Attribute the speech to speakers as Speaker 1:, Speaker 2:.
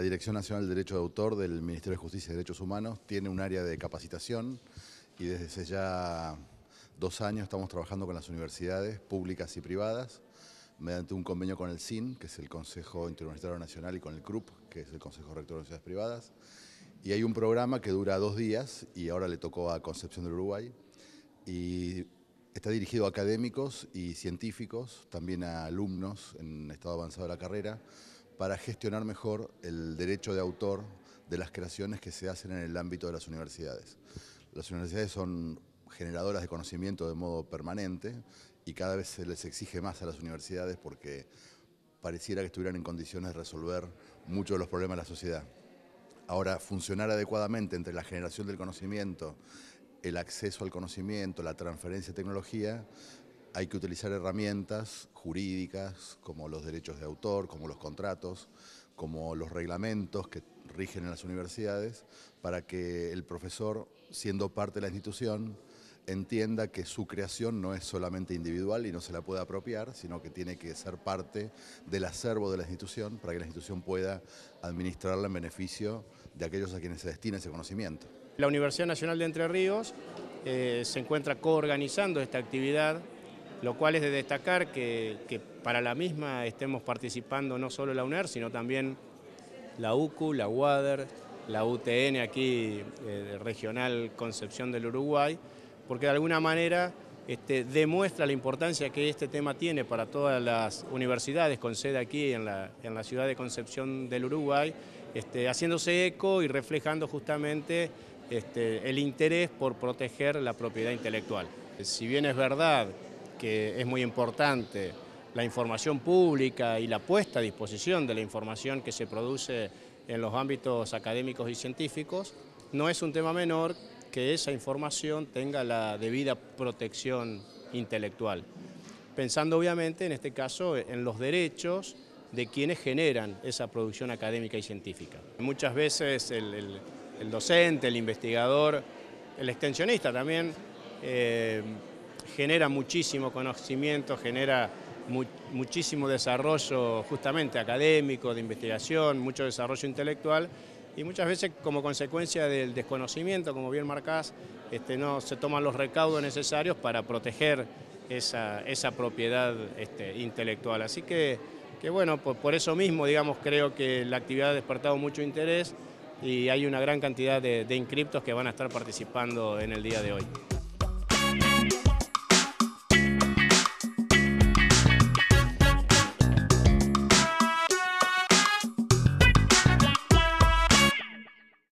Speaker 1: la Dirección Nacional de Derecho de Autor del Ministerio de Justicia y Derechos Humanos tiene un área de capacitación y desde ya dos años estamos trabajando con las universidades públicas y privadas mediante un convenio con el CIN, que es el Consejo Interuniversitario Nacional, y con el CRUP, que es el Consejo Rector de Universidades Privadas. Y hay un programa que dura dos días y ahora le tocó a Concepción del Uruguay. Y está dirigido a académicos y científicos, también a alumnos en estado avanzado de la carrera, para gestionar mejor el derecho de autor de las creaciones que se hacen en el ámbito de las universidades. Las universidades son generadoras de conocimiento de modo permanente y cada vez se les exige más a las universidades porque pareciera que estuvieran en condiciones de resolver muchos de los problemas de la sociedad. Ahora, funcionar adecuadamente entre la generación del conocimiento, el acceso al conocimiento, la transferencia de tecnología, hay que utilizar herramientas jurídicas como los derechos de autor, como los contratos, como los reglamentos que rigen en las universidades, para que el profesor, siendo parte de la institución, entienda que su creación no es solamente individual y no se la puede apropiar, sino que tiene que ser parte del acervo de la institución para que la institución pueda administrarla en beneficio de aquellos a quienes se destina ese conocimiento. La
Speaker 2: Universidad Nacional de Entre Ríos eh, se encuentra coorganizando esta actividad lo cual es de destacar que, para la misma estemos participando no solo la UNER, sino también la UCU, la UADER, la UTN aquí, eh, Regional Concepción del Uruguay, porque de alguna manera este, demuestra la importancia que este tema tiene para todas las universidades con sede aquí en la, ciudad de Concepción del Uruguay, este, haciéndose eco y reflejando justamente este, el interés por proteger la propiedad intelectual. Si bien es verdad que es muy importante la información pública y la puesta a disposición de la información que se produce en los ámbitos académicos y científicos, no es un tema menor que esa información tenga la debida protección intelectual. Pensando obviamente en este caso en los derechos de quienes generan esa producción académica y científica. Muchas veces el, docente, el investigador, el extensionista también, eh, genera muchísimo conocimiento, genera muchísimo desarrollo justamente académico, de investigación, mucho desarrollo intelectual y muchas veces como consecuencia del desconocimiento, como bien marcás, este, no se toman los recaudos necesarios para proteger esa, propiedad este, intelectual. Así que, bueno, por, eso mismo, digamos, creo que la actividad ha despertado mucho interés y hay una gran cantidad de, de inscriptos que van a estar participando en el día de hoy.